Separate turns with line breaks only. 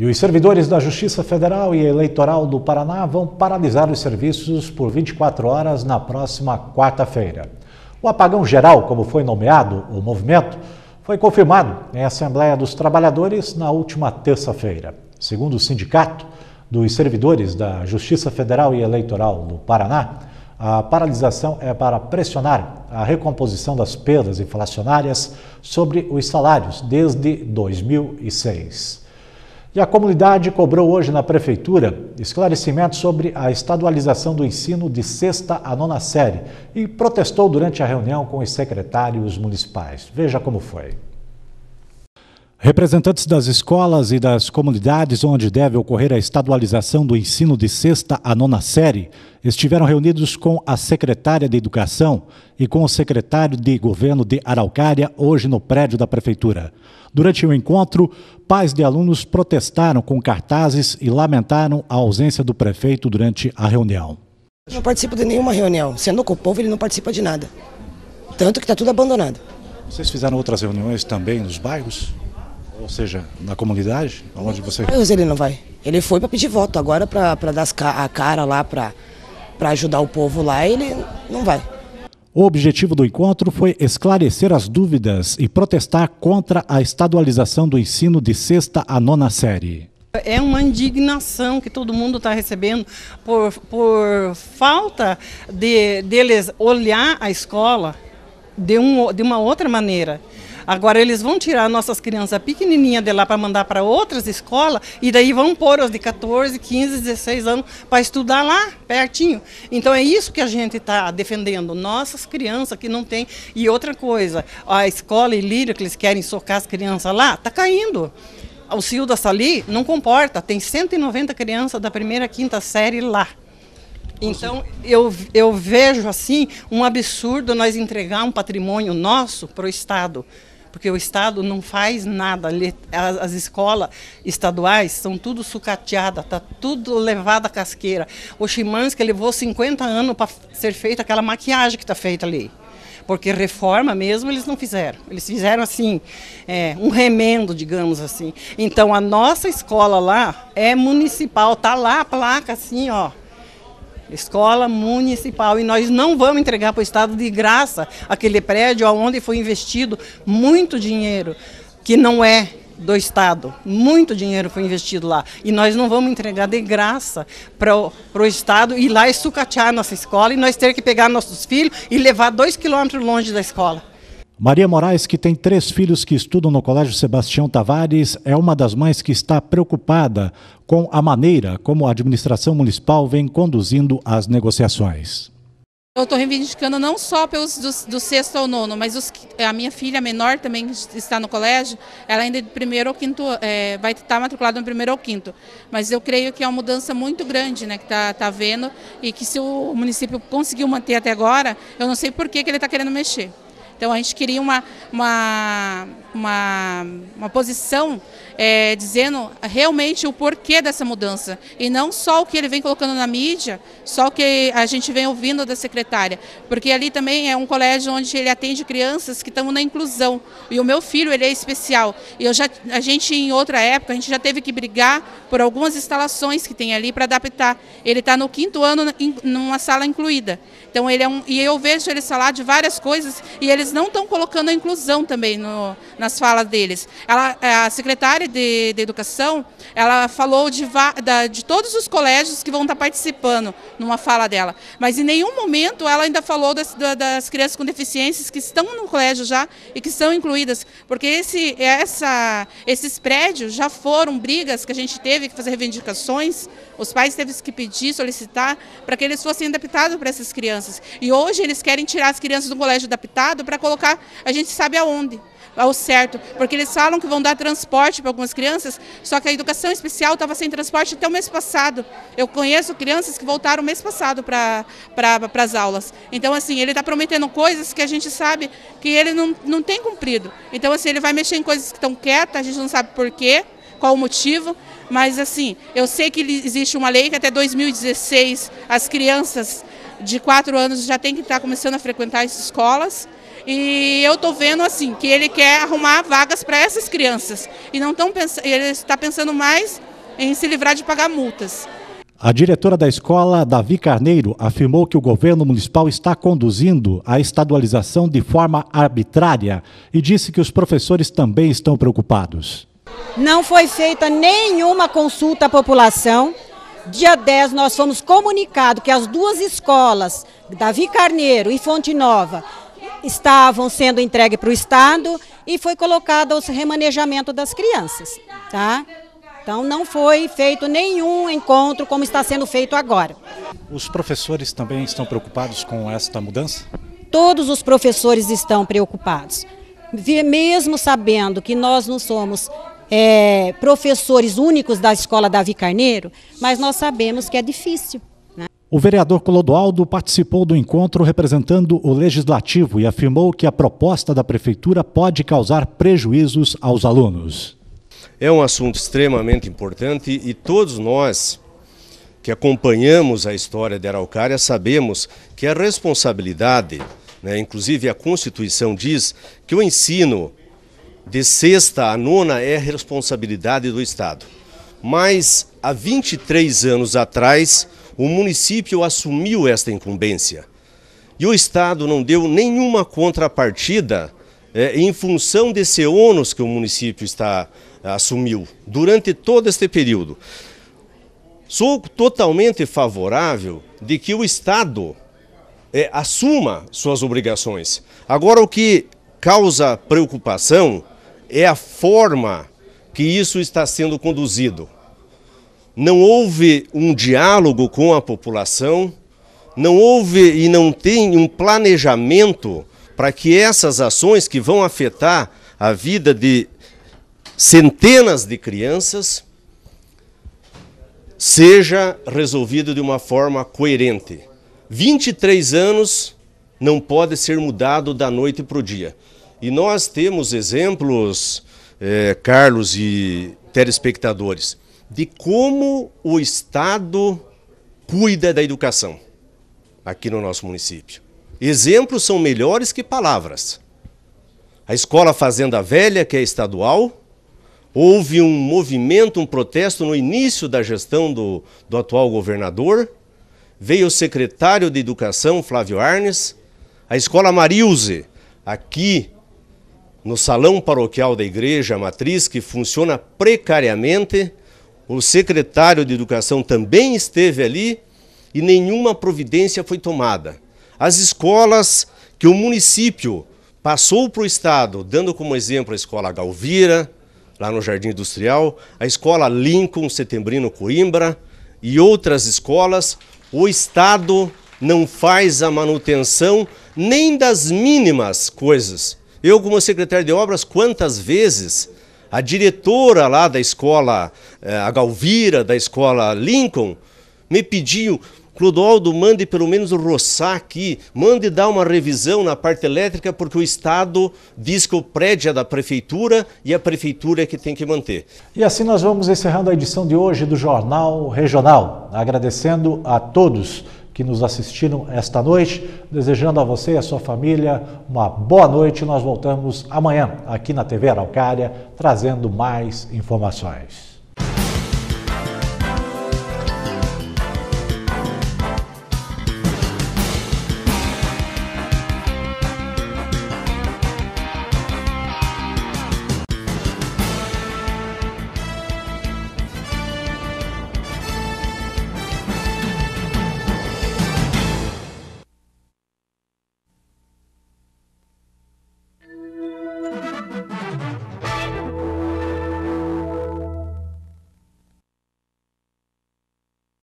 E os servidores da Justiça Federal e Eleitoral do Paraná vão paralisar os serviços por 24 horas na próxima quarta-feira. O apagão geral, como foi nomeado o movimento, foi confirmado em Assembleia dos Trabalhadores na última terça-feira. Segundo o sindicato dos servidores da Justiça Federal e Eleitoral do Paraná, a paralisação é para pressionar a recomposição das perdas inflacionárias sobre os salários desde 2006. E a comunidade cobrou hoje na Prefeitura esclarecimentos sobre a estadualização do ensino de sexta a nona série e protestou durante a reunião com os secretários municipais. Veja como foi. Representantes das escolas e das comunidades onde deve ocorrer a estadualização do ensino de sexta a nona série estiveram reunidos com a secretária de Educação e com o secretário de Governo de Araucária hoje no prédio da Prefeitura. Durante o encontro, pais de alunos protestaram com cartazes e lamentaram a ausência do prefeito durante a reunião.
Eu não participo de nenhuma reunião. Sendo com o povo, ele não participa de nada. Tanto que está tudo abandonado.
Vocês fizeram outras reuniões também nos bairros? Ou seja, na comunidade, aonde você... Mas
ele não vai. Ele foi para pedir voto. Agora, para dar a cara lá, para ajudar o povo lá, ele não vai.
O objetivo do encontro foi esclarecer as dúvidas e protestar contra a estadualização do ensino de sexta a nona série.
É uma indignação que todo mundo está recebendo por, por falta de, deles olhar a escola de, um, de uma outra maneira. Agora eles vão tirar nossas crianças pequenininhas de lá para mandar para outras escolas e daí vão pôr os de 14, 15, 16 anos para estudar lá, pertinho. Então é isso que a gente está defendendo, nossas crianças que não tem. E outra coisa, a escola e líder que eles querem socar as crianças lá, está caindo o CIO da Sali não comporta, tem 190 crianças da primeira a quinta série lá. Então, eu, eu vejo assim um absurdo nós entregar um patrimônio nosso para o Estado porque o Estado não faz nada. As, as escolas estaduais são tudo sucateadas, está tudo levado à casqueira. O Chimansky levou 50 anos para ser feita aquela maquiagem que está feita ali porque reforma mesmo eles não fizeram. Eles fizeram assim, é, um remendo, digamos assim. Então a nossa escola lá é municipal, tá lá a placa assim, ó escola municipal. E nós não vamos entregar para o Estado de graça aquele prédio onde foi investido muito dinheiro, que não é do Estado. Muito dinheiro foi investido lá. E nós não vamos entregar de graça para o Estado ir lá e sucatear nossa escola e nós ter que pegar nossos filhos e levar dois quilômetros longe da escola.
Maria Moraes, que tem três filhos que estudam no Colégio Sebastião Tavares, é uma das mães que está preocupada com a maneira como a administração municipal vem conduzindo as
negociações. Eu estou reivindicando não só pelos do sexto ao nono, mas os, a minha filha menor também está no colégio, ela ainda é de primeiro ou quinto, é, vai estar tá matriculada no primeiro ou quinto. Mas eu creio que é uma mudança muito grande né, que está tá vendo e que se o município conseguiu manter até agora, eu não sei por que, que ele está querendo mexer. Então a gente queria uma, uma uma, uma posição é, dizendo realmente o porquê dessa mudança e não só o que ele vem colocando na mídia, só o que a gente vem ouvindo da secretária, porque ali também é um colégio onde ele atende crianças que estão na inclusão e o meu filho ele é especial e eu já a gente em outra época a gente já teve que brigar por algumas instalações que tem ali para adaptar. Ele está no quinto ano em, numa sala incluída, então ele é um e eu vejo ele falar de várias coisas e eles não estão colocando a inclusão também no, na nas falas deles. Ela, é, a secretária de, de Educação, ela falou de, da, de todos os colégios que vão estar participando numa fala dela, mas em nenhum momento ela ainda falou das, das crianças com deficiências que estão no colégio já e que são incluídas, porque esse, essa, esses prédios já foram brigas que a gente teve que fazer reivindicações, os pais teve que pedir, solicitar, para que eles fossem adaptados para essas crianças. E hoje eles querem tirar as crianças do colégio adaptado para colocar, a gente sabe aonde ao certo, porque eles falam que vão dar transporte para algumas crianças, só que a educação especial estava sem transporte até o mês passado. Eu conheço crianças que voltaram mês passado para pra, as aulas. Então, assim, ele está prometendo coisas que a gente sabe que ele não, não tem cumprido. Então, assim, ele vai mexer em coisas que estão quietas, a gente não sabe porquê, qual o motivo, mas assim, eu sei que existe uma lei que até 2016 as crianças de 4 anos já têm que estar tá começando a frequentar as escolas. E eu estou vendo assim que ele quer arrumar vagas para essas crianças e não tão pens ele está pensando mais em se livrar de pagar multas.
A diretora da escola, Davi Carneiro, afirmou que o governo municipal está conduzindo a estadualização de forma arbitrária e disse que os professores também estão preocupados.
Não foi feita nenhuma consulta à população. Dia 10 nós fomos comunicados que as duas escolas, Davi Carneiro e Fonte Nova, estavam sendo entregues para o Estado e foi colocado o remanejamento das crianças. Tá? Então não foi feito nenhum encontro como está sendo feito agora.
Os professores também estão preocupados com esta mudança?
Todos os professores estão preocupados. Mesmo sabendo que nós não somos é, professores únicos da escola Davi Carneiro, mas nós sabemos que é difícil.
O vereador Clodoaldo participou do encontro representando o legislativo e afirmou que a proposta da prefeitura pode causar prejuízos aos alunos.
É um assunto extremamente importante e todos nós que acompanhamos a história de Araucária sabemos que a responsabilidade, né, inclusive a Constituição diz que o ensino de sexta a nona é responsabilidade do Estado. Mas há 23 anos atrás, o município assumiu esta incumbência. E o Estado não deu nenhuma contrapartida é, em função desse ônus que o município está é, assumiu durante todo este período. Sou totalmente favorável de que o Estado é, assuma suas obrigações. Agora, o que causa preocupação é a forma que isso está sendo conduzido não houve um diálogo com a população, não houve e não tem um planejamento para que essas ações que vão afetar a vida de centenas de crianças seja resolvido de uma forma coerente. 23 anos não pode ser mudado da noite para o dia. E nós temos exemplos, eh, Carlos e telespectadores, de como o Estado cuida da educação aqui no nosso município. Exemplos são melhores que palavras. A escola Fazenda Velha, que é estadual, houve um movimento, um protesto no início da gestão do, do atual governador. Veio o secretário de Educação, Flávio Arnes. A escola Marilze, aqui no salão paroquial da igreja matriz, que funciona precariamente, o secretário de Educação também esteve ali e nenhuma providência foi tomada. As escolas que o município passou para o Estado, dando como exemplo a escola Galvira, lá no Jardim Industrial, a escola Lincoln Setembrino Coimbra e outras escolas, o Estado não faz a manutenção nem das mínimas coisas. Eu, como secretário de obras, quantas vezes a diretora lá da escola, eh, a Galvira, da escola Lincoln, me pediu, Clodoaldo, mande pelo menos o roçar aqui, mande dar uma revisão na parte elétrica, porque o Estado diz que o prédio é da Prefeitura e a Prefeitura é que tem que manter.
E assim nós vamos encerrando a edição de hoje do Jornal Regional, agradecendo a todos que nos assistiram esta noite. Desejando a você e a sua família uma boa noite. Nós voltamos amanhã aqui na TV Araucária trazendo mais informações.